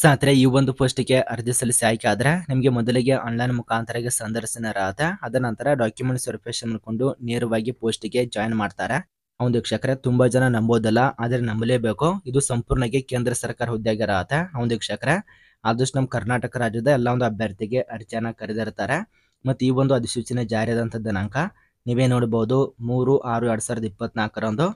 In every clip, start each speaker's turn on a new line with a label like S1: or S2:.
S1: ಸ್ನೇಹಿತರೆ ಈ ಒಂದು ಪೋಸ್ಟಿಗೆ ಅರ್ಜಿ ಸಲ್ಲಿಸಿ ಆಯ್ಕೆ ಆದ್ರೆ ನಿಮಗೆ ಮೊದಲಿಗೆ ಆನ್ಲೈನ್ ಸಂದರ್ಶನ ಸಂದರ್ಶನರಾದ ಅದ ನಂತರ ಡಾಕ್ಯುಮೆಂಟ್ಸ್ ವೆರಿಫಿಕೇಶನ್ ಮಾಡಿಕೊಂಡು ನೇರವಾಗಿ ಪೋಸ್ಟಿಗೆ ಜಾಯಿನ್ ಮಾಡ್ತಾರೆ ಅವನು ವೀಕ್ಷಕರೇ ತುಂಬಾ ಜನ ನಂಬೋದಲ್ಲ ಆದರೆ ನಂಬಲೇಬೇಕು ಇದು ಸಂಪೂರ್ಣಗೆ ಕೇಂದ್ರ ಸರ್ಕಾರ ಹುದ್ದೆಗೆ ಇರತ್ತೆ ಅವನು ವೀಕ್ಷಕರೇ ಆದಷ್ಟು ನಮ್ಮ ಕರ್ನಾಟಕ ರಾಜ್ಯದ ಎಲ್ಲ ಒಂದು ಅಭ್ಯರ್ಥಿಗೆ ಅರ್ಜಿಯನ್ನು ಕರೆದಿರ್ತಾರೆ ಮತ್ತು ಈ ಒಂದು ಅಧಿಸೂಚನೆ ಜಾರಿಯಾದಂಥ ದಿನಾಂಕ ನೀವೇ ನೋಡಬಹುದು ಮೂರು ಆರು ಎರಡು ಸಾವಿರದ ಇಪ್ಪತ್ನಾಲ್ಕರಂದು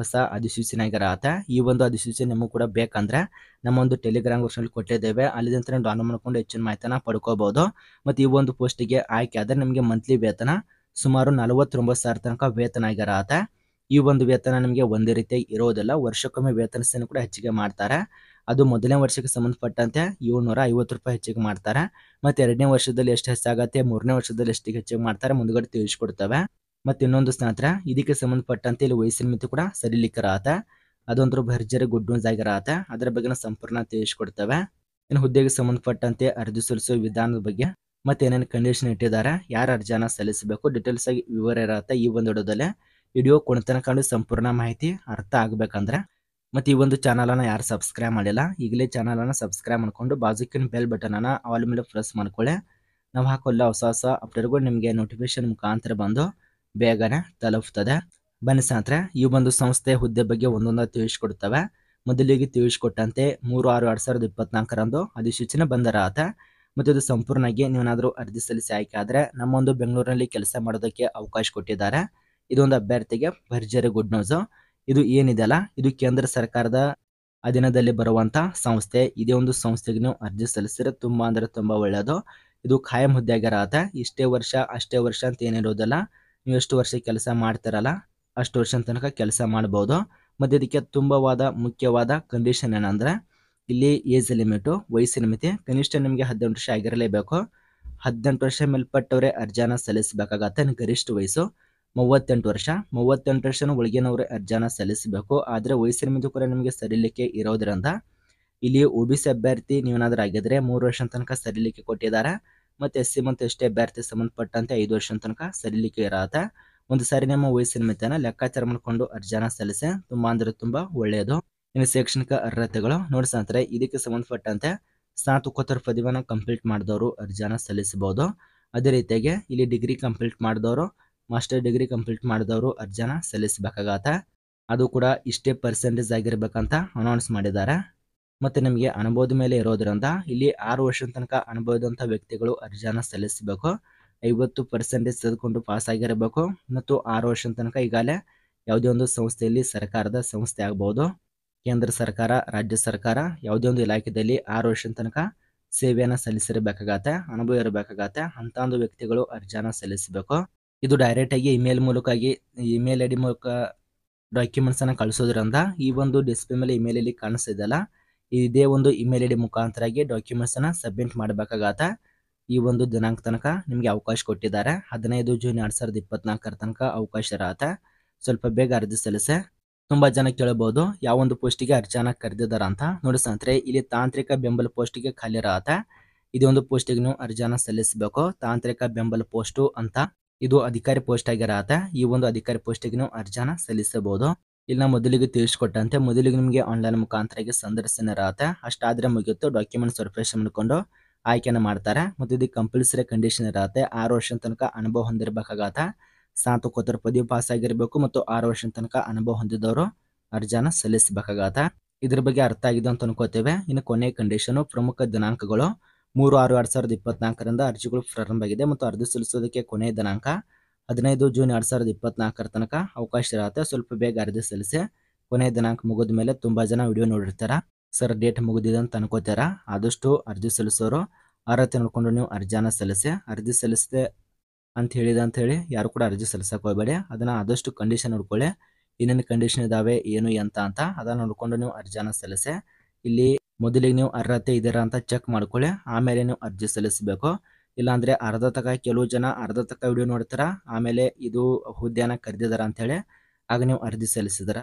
S1: ಹೊಸ ಅಧಿಸೂಚನೆ ಆಗಿರತ್ತೆ ಈ ಒಂದು ಅಧಿಸೂಚನೆ ನಿಮಗೂ ಕೂಡ ಬೇಕಂದ್ರೆ ನಮ್ಮ ಒಂದು ಟೆಲಿಗ್ರಾಮ್ ಗ್ರೂಪ್ನಲ್ಲಿ ಕೊಟ್ಟಿದ್ದೇವೆ ಅಲ್ಲಿಂದ ನೀವು ಡೌನ್ ಮಾಡ್ಕೊಂಡು ಹೆಚ್ಚಿನ ಮಾಹಿತಿನ ಪಡ್ಕೋಬಹುದು ಮತ್ತು ಈ ಒಂದು ಪೋಸ್ಟಿಗೆ ಆಯ್ಕೆ ಆದರೆ ನಿಮಗೆ ಮಂತ್ಲಿ ವೇತನ ಸುಮಾರು ನಲವತ್ತೊಂಬತ್ತು ಸಾವಿರ ತನಕ ವೇತನ ಆಗಿರತ್ತೆ ಈ ಒಂದು ವೇತನ ನಿಮಗೆ ಒಂದೇ ರೀತಿ ಇರೋದಿಲ್ಲ ವರ್ಷಕ್ಕೊಮ್ಮೆ ವೇತನ ಕೂಡ ಹೆಚ್ಚಿಗೆ ಮಾಡ್ತಾರೆ ಅದು ಮೊದಲನೇ ವರ್ಷಕ್ಕೆ ಸಂಬಂಧಪಟ್ಟಂತೆ ಏಳ್ನೂರ ಐವತ್ತು ರೂಪಾಯಿ ಹೆಚ್ಚಿಗೆ ಮಾಡ್ತಾರೆ ಮತ್ತು ಎರಡನೇ ವರ್ಷದಲ್ಲಿ ಎಷ್ಟು ಹೆಚ್ಚಾಗುತ್ತೆ ಮೂರನೇ ವರ್ಷದಲ್ಲಿ ಎಷ್ಟು ಹೆಚ್ಚಿಗೆ ಮಾಡ್ತಾರೆ ಮುಂದುಗಡೆ ತಿಳಿಸ್ಕೊಡ್ತವೆ ಮತ್ತೆ ಇನ್ನೊಂದು ಸ್ನೇಹಿತರ ಇದಕ್ಕೆ ಸಂಬಂಧಪಟ್ಟಂತೆ ಇಲ್ಲಿ ವಯಸ್ಸಿನ ಮಿತಿ ಕೂಡ ಸರಿಲಿಕ್ಕರ ಆತ ಅದೊಂದ್ರು ಭರ್ಜರಿ ಗುಡ್ ನ್ಯೂಸ್ ಆಗಿರ ಆತ ಅದರ ಬಗ್ಗೆ ಸಂಪೂರ್ಣ ತಿಳಿಸ್ಕೊಡ್ತೇವೆ ಇನ್ನು ಹುದ್ದೆಗೆ ಸಂಬಂಧಪಟ್ಟಂತೆ ಅರ್ಜಿ ಸಲ್ಲಿಸುವ ವಿಧಾನದ ಬಗ್ಗೆ ಮತ್ತೆ ಏನೇನು ಕಂಡೀಷನ್ ಇಟ್ಟಿದ್ದಾರೆ ಯಾರು ಅರ್ಜಿನ ಸಲ್ಲಿಸಬೇಕು ಡೀಟೇಲ್ಸ್ ಆಗಿ ವಿವರ ಇರತ್ತೆ ಈ ಒಂದು ಹೊಡೋದಲ್ಲೇ ವಿಡಿಯೋ ಕಂಡು ಸಂಪೂರ್ಣ ಮಾಹಿತಿ ಅರ್ಥ ಆಗ್ಬೇಕಂದ್ರೆ ಮತ್ತೆ ಈ ಒಂದು ಅನ್ನ ಯಾರು ಸಬ್ಸ್ಕ್ರೈಬ್ ಮಾಡಿಲ್ಲ ಈಗಲೇ ಅನ್ನ ಸಬ್ಸ್ಕ್ರೈಬ್ ಮಾಡ್ಕೊಂಡು ಬಾಜುಕಿನ ಬೆಲ್ ಅನ್ನ ಆಲ್ ಮೇಲೆ ಪ್ರೆಸ್ ಮಾಡ್ಕೊಳ್ಳಿ ನಾವು ಹಾಕೋಲ್ಲ ಹೊಸ ಹೊಸ ಅಪ್ಡೇಟ್ಗಳು ನಿಮಗೆ ನೋಟಿಫಿಕೇಶನ್ ಮುಖಾಂತರ ಬಂದು ಬೇಗನೆ ತಲುಪ್ತದೆ ಬನ್ನಿ ಈ ಒಂದು ಸಂಸ್ಥೆ ಹುದ್ದೆ ಬಗ್ಗೆ ಒಂದೊಂದು ತಿಳಿಸ್ಕೊಡ್ತವೆ ಮೊದಲಿಗೆ ತಿಳಿಸ್ಕೊಟ್ಟಂತೆ ಮೂರು ಆರು ಎರಡು ಸಾವಿರದ ಇಪ್ಪತ್ನಾಲ್ಕರಂದು ಅಧಿಸೂಚನೆ ಬಂದರ ಆತ ಮತ್ತು ಇದು ಸಂಪೂರ್ಣವಾಗಿ ನೀವೇನಾದರೂ ಅರ್ಜಿ ಸಲ್ಲಿಸಿ ಆಯ್ಕೆ ಆದರೆ ನಮ್ಮೊಂದು ಬೆಂಗಳೂರಿನಲ್ಲಿ ಕೆಲಸ ಮಾಡೋದಕ್ಕೆ ಅವಕಾಶ ಕೊಟ್ಟಿದ್ದಾರೆ ಇದೊಂದು ಅಭ್ಯರ್ಥಿಗೆ ಭರ್ಜರಿ ಗುಡ್ ನ್ಯೂಸ್ ಇದು ಏನಿದೆಯಲ್ಲ ಇದು ಕೇಂದ್ರ ಸರ್ಕಾರದ ಅಧೀನದಲ್ಲಿ ಬರುವಂಥ ಸಂಸ್ಥೆ ಇದೇ ಒಂದು ಸಂಸ್ಥೆಗೆ ನೀವು ಅರ್ಜಿ ಸಲ್ಲಿಸಿದ್ರೆ ತುಂಬ ಅಂದರೆ ತುಂಬ ಒಳ್ಳೆಯದು ಇದು ಖಾಯಂ ಹುದ್ದೆಗಾರ ಆತ ಇಷ್ಟೇ ವರ್ಷ ಅಷ್ಟೇ ವರ್ಷ ಅಂತ ಏನಿರೋದಿಲ್ಲ ನೀವು ಎಷ್ಟು ವರ್ಷ ಕೆಲಸ ಮಾಡ್ತಿರಲ್ಲ ಅಷ್ಟು ವರ್ಷ ತನಕ ಕೆಲಸ ಮಾಡ್ಬೋದು ಮತ್ತು ಇದಕ್ಕೆ ತುಂಬವಾದ ಮುಖ್ಯವಾದ ಕಂಡೀಷನ್ ಏನಂದರೆ ಇಲ್ಲಿ ಏಜ್ ಲಿಮಿಟು ವಯಸ್ಸಿನ ಮಿತಿ ಕನಿಷ್ಠ ನಿಮಗೆ ಹದಿನೆಂಟು ವರ್ಷ ಆಗಿರಲೇಬೇಕು ಹದಿನೆಂಟು ವರ್ಷ ಮೇಲ್ಪಟ್ಟವರೇ ಅರ್ಜಾನ ಸಲ್ಲಿಸಬೇಕಾಗತ್ತೆ ಗರಿಷ್ಠ ವಯಸ್ಸು ಮೂವತ್ತೆಂಟು ವರ್ಷ ಮೂವತ್ತೆಂಟು ವರ್ಷನ ಒಳಗಿನವರೇ ಅರ್ಜಾನ ಸಲ್ಲಿಸಬೇಕು ಆದರೆ ವಯಸ್ಸಿನ ಮಿತಿ ಕೂಡ ನಿಮಗೆ ಸರಿಲಿಕ್ಕೆ ಇರೋದ್ರಿಂದ ಇಲ್ಲಿ ಒ ಬಿ ಸಿ ಅಭ್ಯರ್ಥಿ ನೀವೇನಾದರೂ ಆಗಿದ್ರೆ ಮೂರು ವರ್ಷ ತನಕ ಸರಿಲಿಕ್ಕೆ ಕೊಟ್ಟಿದ್ದಾರೆ ಮತ್ತೆ ಎಸ್ ಸಿ ಮತ್ತು ಎಸ್ ಟಿ ಅಭ್ಯರ್ಥಿ ಸಂಬಂಧಪಟ್ಟಂತೆ ಐದು ವರ್ಷ ತನಕ ಸರಿಲಿಕ್ಕೆ ಇರತ್ತೆ ಒಂದು ಸಾರಿ ನಮ್ಮ ವಯಸ್ಸಿನ ಮಿತನ ಲೆಕ್ಕಾಚಾರ ಮಾಡಿಕೊಂಡು ಅರ್ಜಿನ ಸಲ್ಲಿಸಿ ತುಂಬಾ ಅಂದ್ರೆ ತುಂಬಾ ಒಳ್ಳೆಯದು ಇನ್ನು ಶೈಕ್ಷಣಿಕ ಅರ್ಹತೆಗಳು ನೋಡಿ ಸಂತರೆ ಇದಕ್ಕೆ ಸಂಬಂಧಪಟ್ಟಂತೆ ಸ್ನಾತಕೋತ್ತರ ಪದವಿಯನ್ನು ಕಂಪ್ಲೀಟ್ ಮಾಡಿದವರು ಅರ್ಜಿನ ಸಲ್ಲಿಸಬಹುದು ಅದೇ ರೀತಿಯಾಗಿ ಇಲ್ಲಿ ಡಿಗ್ರಿ ಕಂಪ್ಲೀಟ್ ಮಾಡಿದವರು ಮಾಸ್ಟರ್ ಡಿಗ್ರಿ ಕಂಪ್ಲೀಟ್ ಮಾಡಿದವರು ಅರ್ಜಿನ ಸಲ್ಲಿಸಬೇಕಾಗತ್ತೆ ಅದು ಕೂಡ ಇಷ್ಟೇ ಪರ್ಸೆಂಟೇಜ್ ಆಗಿರ್ಬೇಕಂತ ಅನೌನ್ಸ್ ಮಾಡಿದ್ದಾರೆ ಮತ್ತೆ ನಮಗೆ ಅನುಭವದ ಮೇಲೆ ಇರೋದ್ರಿಂದ ಇಲ್ಲಿ ಆರು ವರ್ಷದ ತನಕ ಅನುಭವದಂತಹ ವ್ಯಕ್ತಿಗಳು ಅರ್ಜಿಯನ್ನು ಸಲ್ಲಿಸಬೇಕು ಐವತ್ತು ಪರ್ಸೆಂಟೇಜ್ ತೆಗೆದುಕೊಂಡು ಪಾಸ್ ಆಗಿರಬೇಕು ಮತ್ತು ಆರು ವರ್ಷದ ತನಕ ಈಗಾಗಲೇ ಯಾವುದೇ ಒಂದು ಸಂಸ್ಥೆಯಲ್ಲಿ ಸರ್ಕಾರದ ಸಂಸ್ಥೆ ಆಗಬಹುದು ಕೇಂದ್ರ ಸರ್ಕಾರ ರಾಜ್ಯ ಸರ್ಕಾರ ಯಾವುದೇ ಒಂದು ಇಲಾಖೆಯಲ್ಲಿ ಆರು ವರ್ಷದ ತನಕ ಸೇವೆಯನ್ನು ಸಲ್ಲಿಸಿರಬೇಕಾಗತ್ತೆ ಅನುಭವ ಇರಬೇಕಾಗತ್ತೆ ಅಂತ ಒಂದು ವ್ಯಕ್ತಿಗಳು ಅರ್ಜಿಯನ್ನು ಸಲ್ಲಿಸಬೇಕು ಇದು ಡೈರೆಕ್ಟ್ ಆಗಿ ಇಮೇಲ್ ಆಗಿ ಇಮೇಲ್ ಐ ಡಿ ಮೂಲಕ ಡಾಕ್ಯುಮೆಂಟ್ಸನ್ನು ಕಳಿಸೋದ್ರಿಂದ ಈ ಒಂದು ಡಿಸ್ಪ್ಲೇ ಮೇಲೆ ಇಮೇಲ್ ಇಮೇಲಲ್ಲಿ ಕಾಣಿಸ್ತಿದ್ದಲ್ಲ ಇದೇ ಒಂದು ಇಮೇಲ್ ಐ ಡಿ ಡಾಕ್ಯುಮೆಂಟ್ಸ್ ಅನ್ನ ಸಬ್ಮಿಟ್ ಮಾಡಬೇಕಾಗತ್ತ ಈ ಒಂದು ದಿನಾಂಕ ತನಕ ನಿಮಗೆ ಅವಕಾಶ ಕೊಟ್ಟಿದ್ದಾರೆ ಹದಿನೈದು ಜೂನ್ ಎರಡ್ ಸಾವಿರದ ಇಪ್ಪತ್ನಾಲ್ಕರ ತನಕ ಅವಕಾಶ ಇರತ್ತ ಸ್ವಲ್ಪ ಬೇಗ ಅರ್ಜಿ ಸಲ್ಲಿಸೆ ತುಂಬಾ ಜನ ಕೇಳಬಹುದು ಯಾವ ಒಂದು ಪೋಸ್ಟಿಗೆ ಅರ್ಜಾನ ಕರೆದಿದ್ದಾರ ಅಂತ ನೋಡಿ ಸ್ನೇಹಿತರೆ ಇಲ್ಲಿ ತಾಂತ್ರಿಕ ಬೆಂಬಲ ಪೋಸ್ಟಿಗೆ ಖಾಲಿ ಇರತ್ತ ಇದೊಂದು ಪೋಸ್ಟಿಗೆ ನೀವು ಅರ್ಜಿಯನ್ನ ಸಲ್ಲಿಸಬೇಕು ತಾಂತ್ರಿಕ ಬೆಂಬಲ ಪೋಸ್ಟು ಅಂತ ಇದು ಅಧಿಕಾರಿ ಪೋಸ್ಟ್ ಆಗಿರತ್ತ ಈ ಒಂದು ಅಧಿಕಾರಿ ಪೋಸ್ಟಿಗೆ ನೀವು ಅರ್ಜಿಯನ್ನ ಸಲ್ಲಿಸಬಹುದು ಇಲ್ಲ ಮೊದಲಿಗೆ ತಿಳಿಸ್ಕೊಟ್ಟಂತೆ ಮೊದಲಿಗೆ ನಿಮಗೆ ಆನ್ಲೈನ್ ಮುಖಾಂತರ ಸಂದರ್ಶನರಾಗುತ್ತೆ ಅಷ್ಟಾದರೆ ಮುಗಿಯುತ್ತೋ ಡಾಕ್ಯುಮೆಂಟ್ ಸರ್ಫೇಸ್ ಮಾಡಿಕೊಂಡು ಆಯ್ಕೆನ ಮಾಡ್ತಾರೆ ಮತ್ತು ಇದು ಕಂಪಲ್ಸರಿ ಕಂಡೀಷನ್ ಇರುತ್ತೆ ಆರು ವರ್ಷದ ತನಕ ಅನುಭವ ಹೊಂದಿರಬೇಕಾಗತ್ತ ಸ್ನಾತಕೋತ್ತರ ಪದವಿ ಪಾಸ್ ಆಗಿರಬೇಕು ಮತ್ತು ಆರು ವರ್ಷದ ತನಕ ಅನುಭವ ಹೊಂದಿದವರು ಅರ್ಜಿಯನ್ನು ಸಲ್ಲಿಸಬೇಕಾಗತ್ತೆ ಇದ್ರ ಬಗ್ಗೆ ಅರ್ಥ ಆಗಿದೆ ಅಂತ ಅನ್ಕೋತೇವೆ ಇನ್ನು ಕೊನೆಯ ಕಂಡೀಷನು ಪ್ರಮುಖ ದಿನಾಂಕಗಳು ಮೂರು ಆರು ಎರಡು ಸಾವಿರದ ಇಪ್ಪತ್ನಾಲ್ಕರಿಂದ ಅರ್ಜಿಗಳು ಪ್ರಾರಂಭ ಆಗಿದೆ ಮತ್ತು ಅರ್ಜಿ ಸಲ್ಲಿಸೋದಕ್ಕೆ ಕೊನೆಯ ದಿನಾಂಕ ಹದಿನೈದು ಜೂನ್ ಎರಡ್ ಸಾವಿರದ ಇಪ್ಪತ್ನಾಲ್ಕರ ತನಕ ಅವಕಾಶ ಇರುತ್ತೆ ಸ್ವಲ್ಪ ಬೇಗ ಅರ್ಜಿ ಸಲ್ಲಿಸಿ ಕೊನೆಯ ದಿನಾಂಕ ಮುಗಿದ ಮೇಲೆ ತುಂಬ ಜನ ವಿಡಿಯೋ ನೋಡಿರ್ತಾರ ಸರ್ ಡೇಟ್ ಮುಗಿದಿದೆ ಅಂತ ಅನ್ಕೋತಾರ ಆದಷ್ಟು ಅರ್ಜಿ ಸಲ್ಲಿಸೋರು ಅರ್ಹತೆ ನೋಡ್ಕೊಂಡು ನೀವು ಅರ್ಜಿಯನ್ನ ಸಲ್ಲಿಸಿ ಅರ್ಜಿ ಸಲ್ಲಿಸಿದೆ ಅಂತ ಹೇಳಿದೆ ಅಂತ ಹೇಳಿ ಯಾರು ಕೂಡ ಅರ್ಜಿ ಸಲ್ಲಿಸಕ್ಕೆ ಹೋಗಬೇಡಿ ಅದನ್ನ ಆದಷ್ಟು ಕಂಡೀಷನ್ ನೋಡ್ಕೊಳ್ಳಿ ಏನೇನು ಕಂಡೀಷನ್ ಇದಾವೆ ಏನು ಎಂತ ಅಂತ ಅದನ್ನ ನೋಡ್ಕೊಂಡು ನೀವು ಅರ್ಜಿಯನ್ನ ಸಲ್ಲಿಸಿ ಇಲ್ಲಿ ಮೊದಲಿಗೆ ನೀವು ಅರ್ಹತೆ ಇದೀರಾ ಅಂತ ಚೆಕ್ ಮಾಡ್ಕೊಳ್ಳಿ ಆಮೇಲೆ ನೀವು ಅರ್ಜಿ ಸಲ್ಲಿಸಬೇಕು ಇಲ್ಲಾಂದ್ರೆ ಅರ್ಧ ತಕ ಕೆಲವು ಜನ ಅರ್ಧ ತಕ ವಿಡಿಯೋ ನೋಡ್ತಾರ ಆಮೇಲೆ ಇದು ಹುದ್ದೆನ ಅಂತ ಹೇಳಿ ಆಗ ನೀವು ಅರ್ಜಿ ಸಲ್ಲಿಸಿದ್ರ